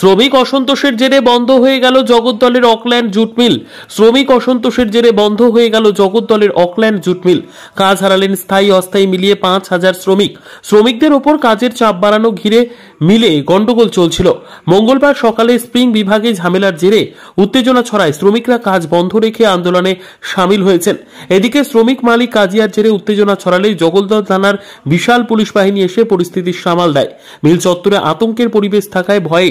শ্রমিক অসন্তোষের জেরে বন্ধ হয়ে গেল জগদ্দলের অকল্যান্ড জুট মিল শ্রমিক অসন্তোষের জেরে বন্ধ হয়ে গেল জগদ্দলের অকল্যান্ড জুট মিল কাজ হারালেন স্থায়ী অস্থায়ী মিলিয়ে পাঁচ হাজার শ্রমিক শ্রমিকদের ওপর কাজের চাপ বাড়ানো ঘিরে মিলে গণ্ডগোল চলছিল মঙ্গলবার সকালে স্প্রিং বিভাগে ঝামেলার জেরে উত্তেজনা ছড়ায় শ্রমিকরা কাজ বন্ধ রেখে আন্দোলনে সামিল হয়েছেন এদিকে শ্রমিক মালিক কাজিয়ার জেরে উত্তেজনা ছড়ালেই জগদ্দল থানার বিশাল পুলিশ বাহিনী এসে পরিস্থিতির সামাল দেয় মিল চত্বরে আতঙ্কের পরিবেশ থাকায় ভয়ে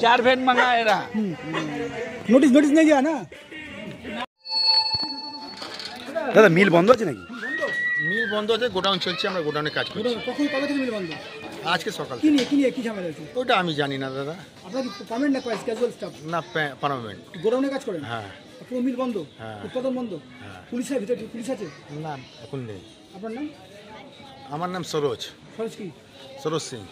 चार फैन मंगाए रहा নোটিশ নোটিশ নিয়ে গিয়া না দাদা মিল বন্ধ আছে নাকি মিল বন্ধ আছে গোডাউন চলছে আমরা গোডাউনে কাজ করি কখন কবে থেকে মিল বন্ধ আজকে সকাল কি নিয়ে কি নিয়ে কি ঝামেলা আছে ওটা আমি জানি না দাদা আপনার পার্মানেন্ট না ক্যাজুয়াল স্টাফ না পার্মানেন্ট গোডাউনে কাজ করেন হ্যাঁ পুরো মিল বন্ধ হ্যাঁ উৎপাদন বন্ধ পুলিশের ভিতরে পুলিশ আছে না এখন নেই আপনার নাম আমার নাম সরোজ সরোজ কি Saroj Singh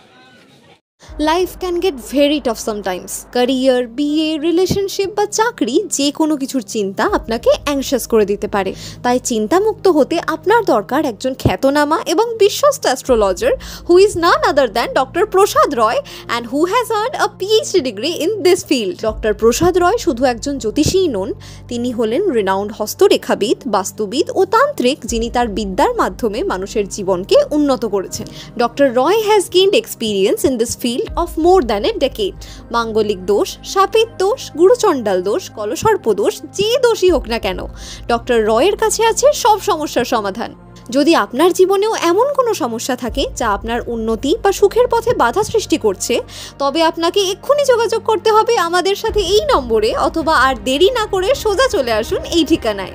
life can get very tough sometimes career বিয়ে রিলেশনশিপ বা চাকরি যে কোনো কিছুর চিন্তা আপনাকে অ্যাংশাস করে দিতে পারে তাই চিন্তামুক্ত হতে আপনার দরকার একজন খ্যাতনামা এবং বিশ্বস্ত astrologer who is none other than doctor Prasad Roy and who has earn a PhD degree in this field doctor Prasad Roy শুধু একজন জ্যোতিষীই নন তিনি হলেন রেনাউন্ড হস্তরেখাবিদ বাস্তুবিদ ও তান্ত্রিক যিনি তার বিদ্যার মাধ্যমে মানুষের জীবনকে উন্নত করেছেন doctor Roy has gained experience in this field of more than a decade মাঙ্গলিক দোষ সাপের দোষ গুরুচণ্ডাল দোষ কলসর্প দোষ যে দোষী হোক না কেন ডক্টর রয়ের কাছে আছে সব সমস্যার সমাধান যদি আপনার জীবনেও এমন কোনো সমস্যা থাকে যা আপনার উন্নতি বা সুখের পথে বাধা সৃষ্টি করছে তবে আপনাকে এক্ষুনি যোগাযোগ করতে হবে আমাদের সাথে এই নম্বরে অথবা আর দেরি না করে সোজা চলে আসুন এই ঠিকানায়